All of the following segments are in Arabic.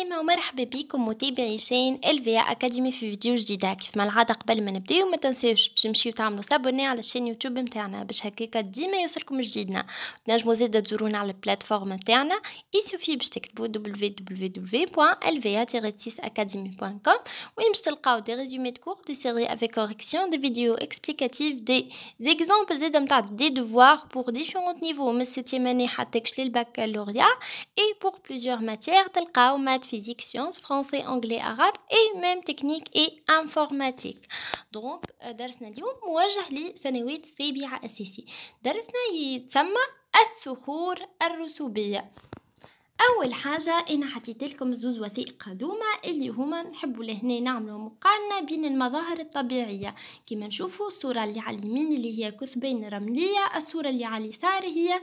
السلامة ومرحبا بكم متابعي شين الفيا اكاديمي في فيديو جديد كيف ما العادة قبل ما نبداو ما تنساوش باش تمشيو تعملوا سابوني على الشين يوتيوب نتاعنا باش هكاكا ديما يوصلكم جديدنا تنجموا زادا تزورونا على البلاتفورم نتاعنا يسوفي باش تكتبوا www.lva-6academy.com وين باش تلقاو دي ريزومي دو كور دي سيري افيك كوريكسيون دي فيديو اكسبليكاتيف دي زيكزامبل زادا نتاع دي دوفوار بور ديفيرونت نيفو من 7 اني حتى كش للباكالوريا اي بور بليزيور ماتير تلقاو مات physique, sciences, français, anglais, arabe et même technique et informatique. دونك euh, درسنا اليوم موجه لسنوات السابعة أساسي درسنا يتسمى الصخور الرسوبية اول حاجه انا حطيت لكم زوز وثائق هذوما اللي هما نحبوا لهنا نعملوا مقارنه بين المظاهر الطبيعيه كما نشوفوا الصوره اللي على اليمين اللي هي كثبين رمليه الصوره اللي على اليسار هي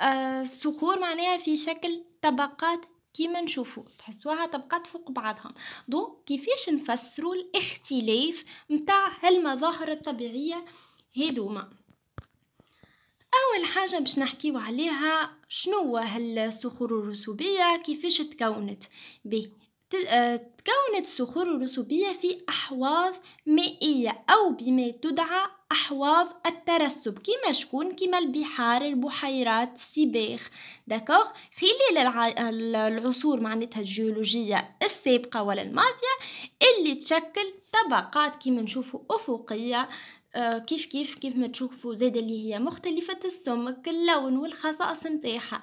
آه، الصخور معناها في شكل طبقات كيما نشوفوا تحسوها طبقات فوق بعضهم دونك كيفاش نفسروا الاختلاف متاع هالمظاهر الطبيعيه هذوما اول حاجه باش نحكيو عليها شنو هالصخور الرسوبيه كيفاش تكونت آه، تكونت الصخور الرسوبية في أحواض مائية أو بما تدعى أحواض الترسب كما شكون كما البحار البحيرات السباخ داكوغ خلال العصور معناتها الجيولوجية السابقة ولا الماضية اللي تشكل طبقات كما نشوفوا أفقية آه، كيف كيف كيف ما تشوفوا زاد اللي هي مختلفة السمك اللون والخصائص نتاعها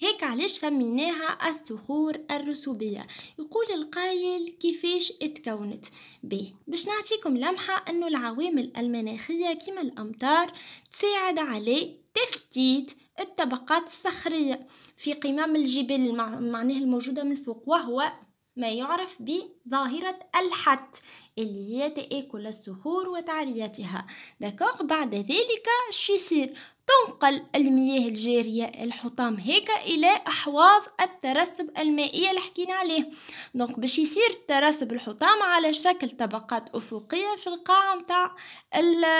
هيك علاش سميناها الصخور الرسوبية يقول القايل كيفاش اتكونت به باش نعطيكم لمحة انه العوامل المناخية كما الامطار تساعد على تفتيت الطبقات الصخرية في قمم الجبال معناه الموجودة من الفوق وهو ما يعرف بظاهرة الحت اللي هي تآكل الصخور وتعريتها دكوغ بعد ذلك شو يصير تنقل المياه الجارية الحطام هيك إلى أحواض الترسب المائية اللي حكينا عليه دونك باش يصير ترسب الحطام على شكل طبقات أفقية في القاع متاع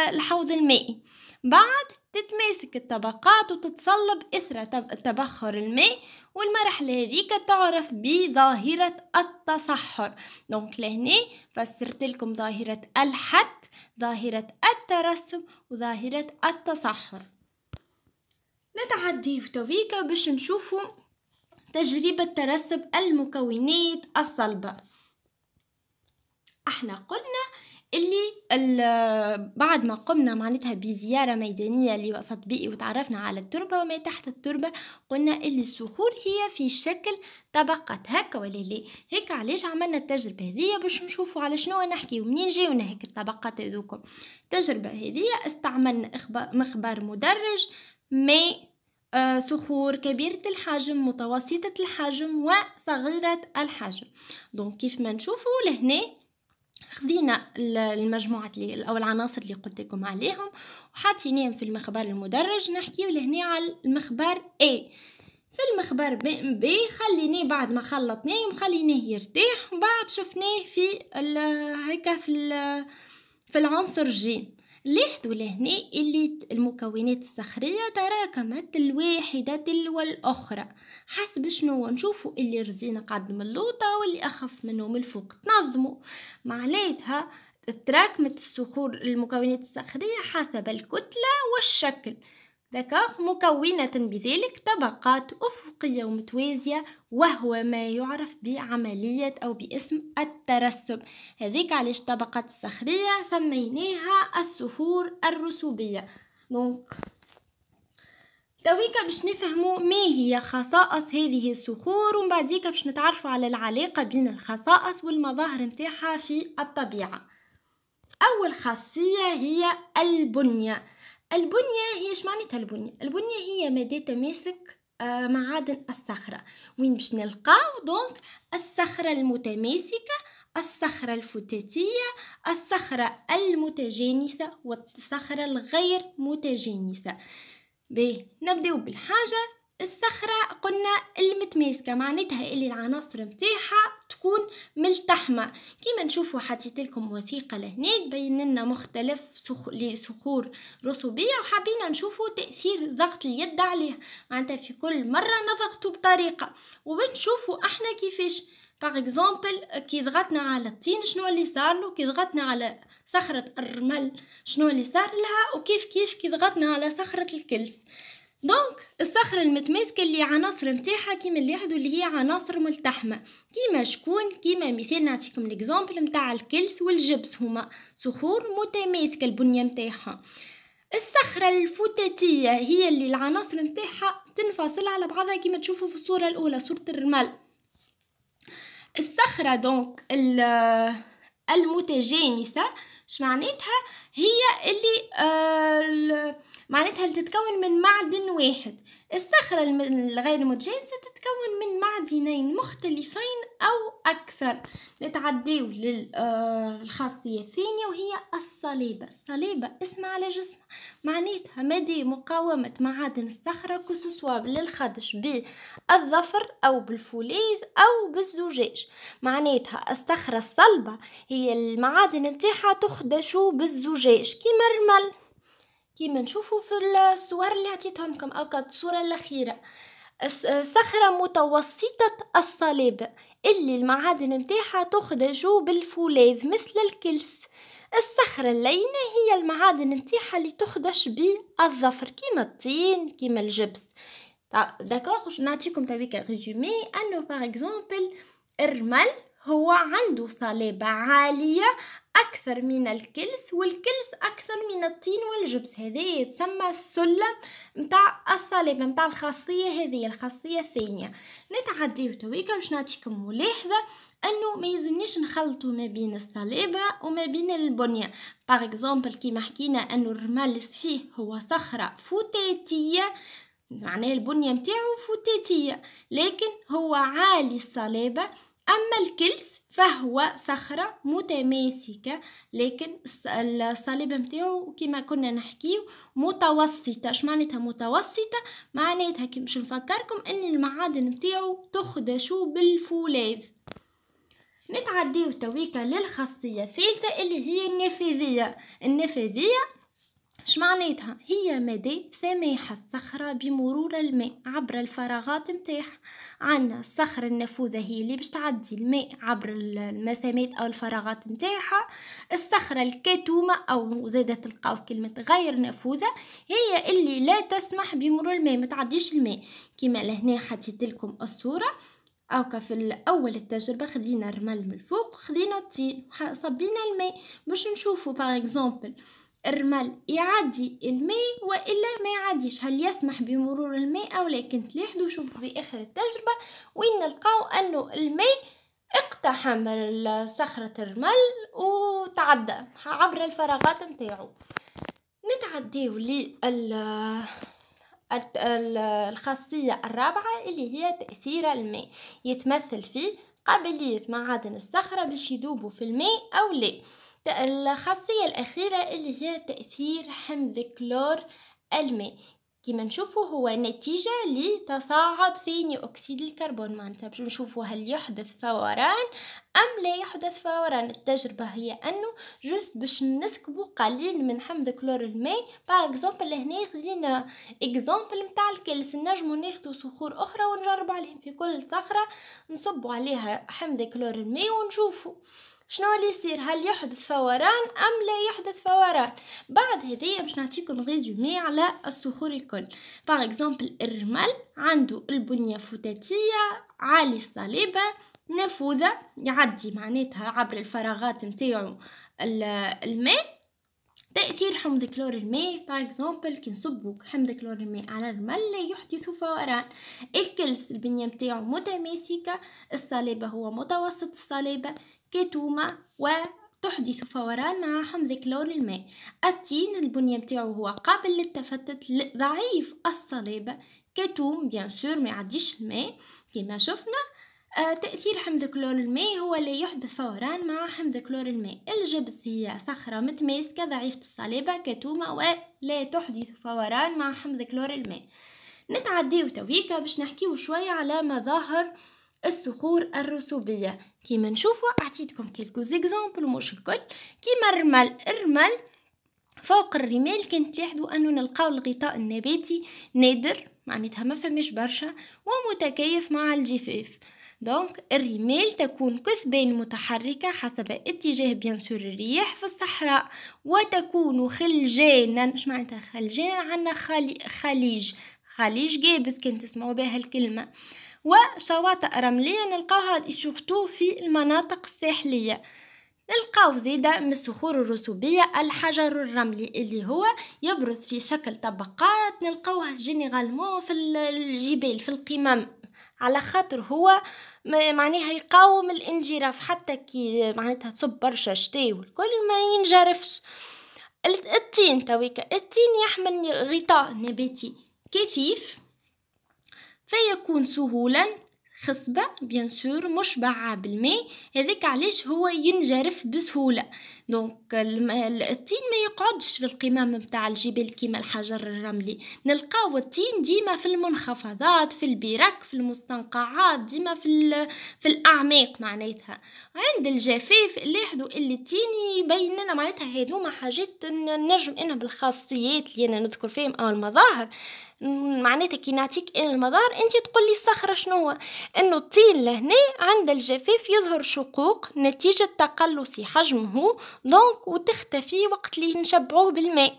الحوض المائي بعد تتماسك الطبقات وتتصلب إثر تبخر الماء والمرحلة هذيك تعرف بظاهرة التصحر دونك لهنا فسرت لكم ظاهرة الحت ظاهرة الترسب وظاهرة التصحر نتعدي توفيكا باش نشوفوا تجربة ترسب المكونات الصلبة احنا قلنا اللي بعد ما قمنا معناتها بزيارة ميدانية لوسط بيئي وتعرفنا على التربة وما تحت التربة قلنا اللي الصخور هي في شكل طبقات هكا ولا لا هيك علاش عملنا التجربة هذيا باش نشوفوا على شنو نحكي ومنين جاونا هيك الطبقات هذوكم التجربة هذيا استعملنا مخبار مدرج ماء صخور آه، كبيرة الحجم متوسطة الحجم وصغيرة الحجم دونك كيف ما نشوفوا لهنا خذينا المجموعة أو العناصر اللي قلت لكم عليهم وحاطينهم في المخبر المدرج نحكيو لهنا على المخبر A في المخبر B خليناه بعد ما خلطناه وخليناه يرتاح وبعد شفناه في هيك في في العنصر جي لهد لهنا اللي المكونات الصخرية تراكمت الواحدة تلو الأخرى حسب شنو نشوفوا اللي رزينة قد من اللوطة واللي أخف من الفوق تنظموا معناتها تراكمت الصخور المكونات الصخرية حسب الكتلة والشكل دكاغ مكونة بذلك طبقات أفقية ومتوازية وهو ما يعرف بعملية أو باسم الترسب هذيك علاش طبقات الصخرية سميناها الصخور الرسوبية دونك تويكا باش نفهمو ما هي خصائص هذه الصخور ومن بعديكا باش نتعرفوا على العلاقة بين الخصائص والمظاهر متاعها في الطبيعة أول خاصية هي البنية البنية هي اش معناتها البنية البنية هي مادة تماسك آه، معادن الصخرة وين باش نلقاو دونك الصخرة المتماسكة الصخرة الفتاتية الصخرة المتجانسة والصخرة الغير متجانسة بيه نبدأ بالحاجة الصخرة قلنا المتماسكة معناتها اللي العناصر متاعها تكون ملتحمة كيما نشوفوا حطيت لكم وثيقة لهنا تبين لنا مختلف صخور رسوبية وحبينا نشوفوا تأثير ضغط اليد عليها معناتها في كل مرة نضغطوا بطريقة وبنشوفوا احنا كيفاش باغ اكزومبل كي ضغطنا على الطين شنو اللي صار له كي ضغطنا على صخرة الرمل شنو اللي صار لها وكيف كيف كي ضغطنا على صخرة الكلس دونك الصخرة المتماسكة اللي عناصر نتاعها كيما اللي ياخدو اللي هي عناصر ملتحمة كيما شكون كيما مثال نعطيكم ليكزامبل متاع الكلس والجبس هما صخور متماسكة البنية نتاعها الصخرة الفتاتية هي اللي العناصر نتاعها تنفصل على بعضها كيما تشوفوا في الصورة الأولى صورة الرمل الصخرة دونك المتجانسة شمعناتها معناتها هي اللي آه، معناتها اللي تتكون من معدن واحد الصخرة الغير متجانسة تتكون من معدنين مختلفين أو أكثر نتعديو للخاصية آه، الثانية وهي الصليبة الصليبة اسم على جسم معناتها مدى مقاومة معادن الصخرة كسوسوا للخدش بالظفر أو بالفولاذ أو بالزجاج معناتها الصخرة الصلبة هي المعادن متاعها تخدشو بالزجاج كيما الرمل كيما نشوفو في الصور اللي عطيتهم لكم أو الصورة الأخيرة صخرة متوسطة الصلابة اللي المعادن متاعها تخرج بالفولاذ مثل الكلس الصخرة اللينة هي المعادن متاعها اللي تخدش بالظفر كيما الطين كيما الجبس داكوغ نعطيكم تبيك ريزومي انه باغ اكزومبل الرمل هو عنده صلابة عالية أكثر من الكلس والكلس أكثر من الطين والجبس هذا يتسمى السلم متاع الصليب متاع الخاصية هذه الخاصية الثانية نتعديو تويكا باش نعطيكم ملاحظة انه ما يلزمنيش نخلطوا ما بين الصليب وما بين البنيه باغ اكزومبل كيما حكينا انه الرمال الصحيح هو صخره فوتاتيه معناه البنيه نتاعو فوتاتيه لكن هو عالي الصلابه اما الكلس فهو صخرة متماسكة لكن الصليب نتاعو كما كنا نحكيه متوسطة اش معناتها متوسطة معناتها كي باش نفكركم ان المعادن نتاعو تخدشو بالفولاذ نتعديو تويكا للخاصية الثالثة اللي هي النافذية النافذية اش معناتها هي مدى سماح الصخرة بمرور الماء عبر الفراغات متاح عندنا الصخرة النفوذة هي اللي باش تعدي الماء عبر المسامات او الفراغات متاحة الصخرة الكتومة او زادة تلقاو كلمة غير نفوذة هي اللي لا تسمح بمرور الماء ما تعديش الماء كما لهنا حطيت لكم الصورة أو في اول التجربه خدينا الرمل من الفوق خدينا الطين صبينا الماء باش نشوفوا باغ اكزومبل الرمل يعدي الماء وإلا ما يعديش هل يسمح بمرور الماء أو لا تلاحظوا شوفوا في آخر التجربة وين نلقاو أنه الماء اقتحم صخرة الرمل وتعدى عبر الفراغات نتاعو نتعديو لل الخاصية الرابعة اللي هي تأثير الماء يتمثل في قابلية معادن الصخرة باش يذوبوا في الماء أو لا الخاصية الأخيرة اللي هي تأثير حمض كلور الماء كما نشوفه هو نتيجة لتصاعد ثاني أكسيد الكربون معناتها باش نشوفوا هل يحدث فوران أم لا يحدث فوران التجربة هي أنه جست باش نسكبوا قليل من حمض كلور الماء باغ اكزومبل هنا خذينا اكزومبل متاع الكلس نجمو ناخدو صخور أخرى ونجرب عليهم في كل صخرة نصبوا عليها حمض كلور الماء ونشوفوا شنو اللي يصير هل يحدث فوران ام لا يحدث فوران بعد هذيا باش نعطيكم ريزومي على الصخور الكل باغ اكزومبل الرمل عنده البنيه فتاتيه عالي الصليبه نافوذه يعدي معناتها عبر الفراغات نتاعو الماء تأثير حمض كلور الماء باغ كي نصبو حمض كلور الماء على الرمل يحدث فوران الكلس البنية متاعو متماسكة الصلابة هو متوسط الصلابة كتومة و تحدث فوران مع حمض كلور الماء التين البنية متاعو هو قابل للتفتت ضعيف الصلابة كتوم بيان سور ما يعديش الماء كما شفنا آه، تأثير حمض كلور الماء هو لا يحدث فورا مع حمض كلور الماء الجبس هي صخرة متماسكة ضعيفة الصلابة كتومة ولا تحدث فورا مع حمض كلور الماء نتعدي تويكا باش نحكيو شوية على مظاهر الصخور الرسوبية كيما نشوفوا أعطيتكم كيلكو زيكزامبل مش الكل كيما الرمل الرمل فوق الرمال كنت لاحظوا أنو نلقاو الغطاء النباتي نادر معناتها ما فماش برشا ومتكيف مع الجفاف دونك الرمال تكون كثبان متحركة حسب اتجاه بيان سور الرياح في الصحراء وتكون خلجانا اش معناتها خلجانا عندنا خلي خليج خليج جابس كنت تسمعوا بها الكلمة وشواطئ رملية نلقاوها سورتو في المناطق الساحلية نلقاو زيدا من الصخور الرسوبية الحجر الرملي اللي هو يبرز في شكل طبقات نلقاوها جينيرالمون في الجبال في القمم على خاطر هو معناها يقاوم الانجراف حتى كي معناتها تصب برشا شتاء والكل ما ينجرفش التين تويكا التين يحمل غطاء نباتي كثيف فيكون سهولا خصبة بيان سور مشبعة بالماء هذاك علاش هو ينجرف بسهولة دونك التين ما يقعدش في القمام متاع الجبال كيما الحجر الرملي نلقاو التين ديما في المنخفضات في البراك في المستنقعات ديما في في الاعماق معناتها عند الجفاف حدو اللي التين يبين لنا معناتها ما حاجات نجم انا بالخاصيات اللي انا نذكر فيهم او المظاهر معناتها كي نعطيك انا المظاهر انت تقول لي الصخره شنو انه الطين لهنا عند الجفاف يظهر شقوق نتيجه تقلص حجمه دونك دونك وتختفي وقت اللي نشبعوه بالماء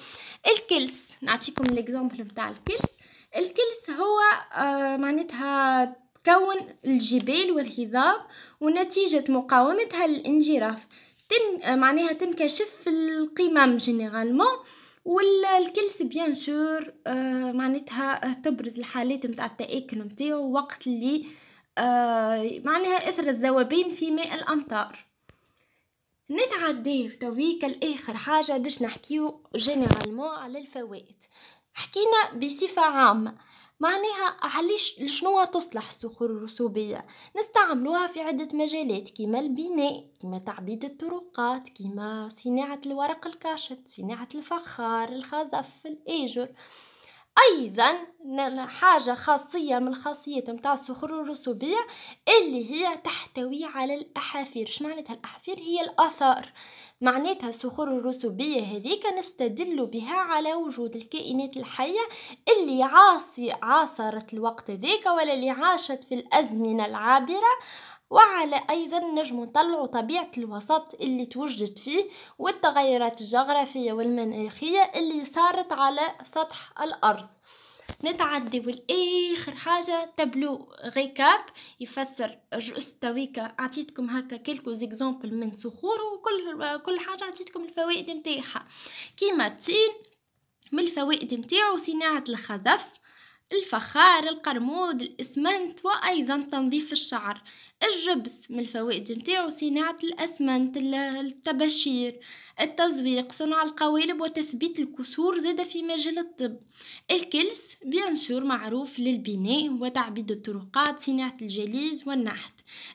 الكلس نعطيكم الاكزامبل نتاع الكلس الكلس هو آه، معناتها تكون الجبال والهضاب ونتيجة مقاومتها للانجراف تن آه، معناها تنكشف في القمم جينيرالمون والكلس بيان سور معناتها آه، تبرز الحالات نتاع التآكل نتاعو وقت اللي معناها اثر الذوبان في ماء الامطار نتعديه في تويك الآخر حاجة باش نحكيو جينيرالمون على الفوائد حكينا بصفة عامة معناها علاش شنو تصلح الصخور الرسوبية نستعملوها في عدة مجالات كيما البناء كيما تعبيد الطرقات كيما صناعة الورق الكاشط صناعة الفخار الخزف الآجر ايضا حاجة خاصية من خاصيه متاع الصخور الرسوبية اللي هي تحتوي على الأحافير اش معناتها الأحافير هي الآثار معناتها الصخور الرسوبية هذيك نستدل بها على وجود الكائنات الحية اللي عاصي عاصرت الوقت ذيك ولا اللي عاشت في الأزمنة العابرة وعلى أيضا نجم نطلع طبيعة الوسط اللي توجدت فيه والتغيرات الجغرافية والمناخية اللي صارت على سطح الأرض نتعدي والاخر حاجه تابلو غيكاب يفسر جوست تويكا عطيتكم هكا كلكو زيكزامبل من صخور وكل كل حاجه عطيتكم الفوائد نتاعها كيما التين من الفوائد نتاعو صناعه الخزف الفخار القرمود الاسمنت وايضا تنظيف الشعر الجبس من الفوائد نتاعو صناعة الاسمنت التبشير التزويق صنع القوالب وتثبيت الكسور زاد في مجال الطب الكلس بيان معروف للبناء وتعبيد الطرقات صناعة الجليز والنحت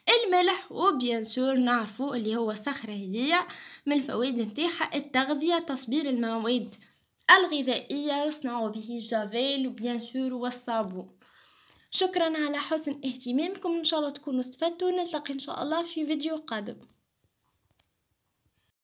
الملح وبيان سور نعرفو اللي هو صخره هي من الفوائد نتاعها التغذية تصبير المواد الغذائية يصنع به الجافيل وبيان سور والصابون شكرا على حسن اهتمامكم ان شاء الله تكونوا استفدتوا نلتقي ان شاء الله في فيديو قادم